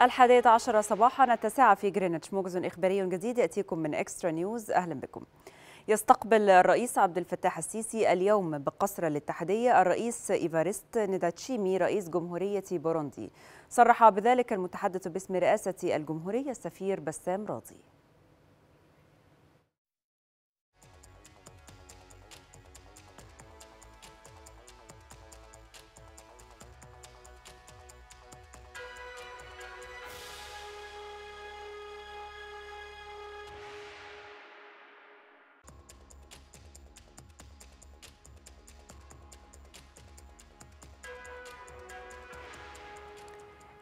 الحادية عشر صباحا التاسعة في جرينتش موجز إخباري جديد يأتيكم من إكسترا نيوز أهلا بكم يستقبل الرئيس عبد الفتاح السيسي اليوم بقصر الاتحادية الرئيس إيفاريست نداتشيمي رئيس جمهورية بوروندي صرح بذلك المتحدث باسم رئاسة الجمهورية السفير بسام راضي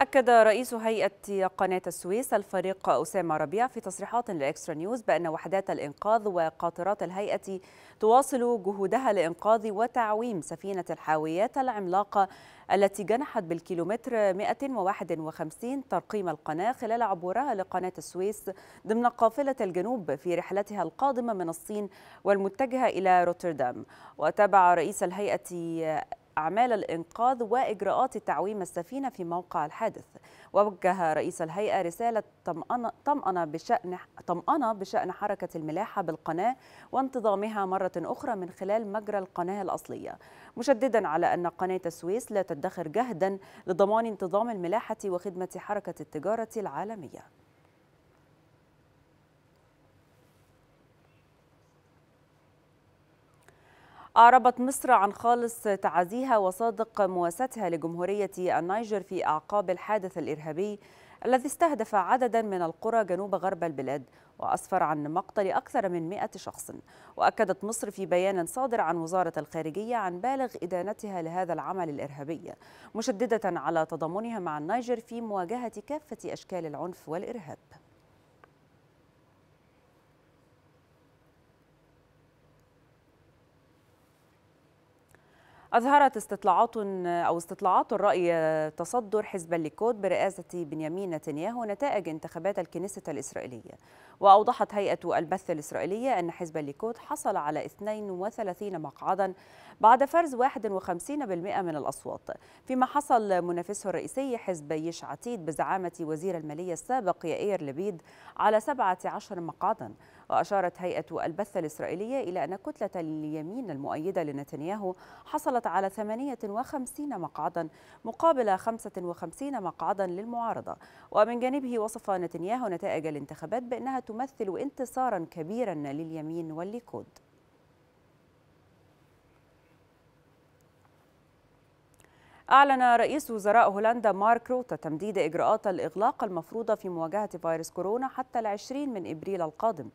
أكد رئيس هيئة قناة السويس الفريق أسامة ربيع في تصريحات لإكسترا نيوز بأن وحدات الإنقاذ وقاطرات الهيئة تواصل جهودها لإنقاذ وتعويم سفينة الحاويات العملاقة التي جنحت بالكيلومتر 151 ترقيم القناة خلال عبورها لقناة السويس ضمن قافلة الجنوب في رحلتها القادمة من الصين والمتجهة إلى روتردام وتابع رئيس الهيئة أعمال الإنقاذ وإجراءات تعويم السفينة في موقع الحادث ووجه رئيس الهيئة رسالة طمأنة بشأن, طمأنة بشأن حركة الملاحة بالقناة وانتظامها مرة أخرى من خلال مجرى القناة الأصلية مشددا على أن قناة السويس لا تدخر جهدا لضمان انتظام الملاحة وخدمة حركة التجارة العالمية أعربت مصر عن خالص تعازيها وصادق مواساتها لجمهورية النيجر في أعقاب الحادث الإرهابي الذي استهدف عددا من القرى جنوب غرب البلاد وأسفر عن مقتل أكثر من 100 شخص وأكدت مصر في بيان صادر عن وزارة الخارجية عن بالغ إدانتها لهذا العمل الإرهابي مشددة على تضامنها مع النيجر في مواجهة كافة أشكال العنف والإرهاب أظهرت استطلاعات أو استطلاعات الرأي تصدر حزب الليكود برئاسة بنيامين نتنياهو نتائج انتخابات الكنيسة الإسرائيلية وأوضحت هيئة البث الإسرائيلية أن حزب الليكود حصل على 32 مقعدا بعد فرز 51% من الأصوات فيما حصل منافسه الرئيسي حزب يش عتيد بزعامة وزير المالية السابق يائير لبيد على 17 مقعدا وأشارت هيئة البث الإسرائيلية إلى أن كتلة اليمين المؤيدة لنتنياهو حصلت على 58 مقعدا مقابل 55 مقعدا للمعارضة ومن جانبه وصف نتنياهو نتائج الانتخابات بأنها تمثل انتصارا كبيرا لليمين والليكود أعلن رئيس وزراء هولندا مارك روتا تمديد إجراءات الإغلاق المفروضة في مواجهة فيروس كورونا حتى العشرين من إبريل القادم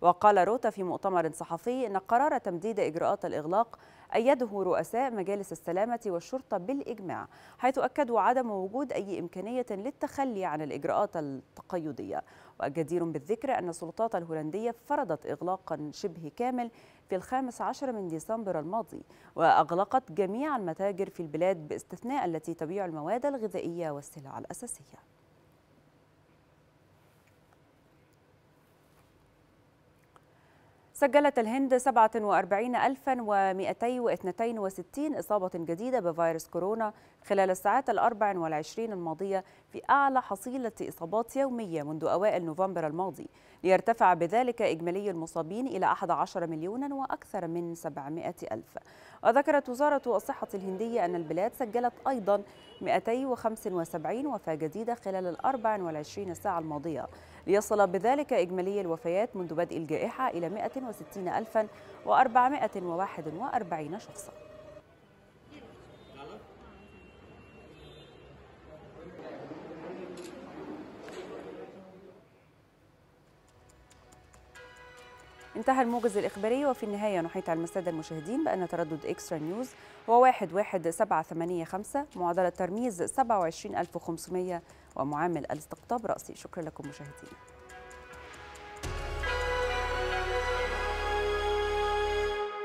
وقال روتا في مؤتمر صحفي أن قرار تمديد إجراءات الإغلاق أيده رؤساء مجالس السلامة والشرطة بالإجماع حيث أكدوا عدم وجود أي إمكانية للتخلي عن الإجراءات التقيدية وجدير بالذكر أن السلطات الهولندية فرضت إغلاقا شبه كامل في الخامس عشر من ديسمبر الماضي وأغلقت جميع المتاجر في البلاد باستثناء التي تبيع المواد الغذائية والسلع الأساسية سجلت الهند 47262 إصابة جديدة بفيروس كورونا خلال الساعات ال 24 الماضية في أعلى حصيلة إصابات يومية منذ أوائل نوفمبر الماضي ليرتفع بذلك إجمالي المصابين إلى 11 مليون وأكثر من 700 ألف وذكرت وزارة الصحة الهندية أن البلاد سجلت أيضا 275 وفاة جديدة خلال ال 24 ساعة الماضية ليصل بذلك إجمالي الوفيات منذ بدء الجائحة إلى 160441 شخصاً انتهى الموجز الإخباري وفي النهاية نحيط على السادة المشاهدين بأن تردد إكسترا نيوز هو 11785 معدل ترميز 27500 ومعامل الاستقطاب رأسي شكرا لكم مشاهدينا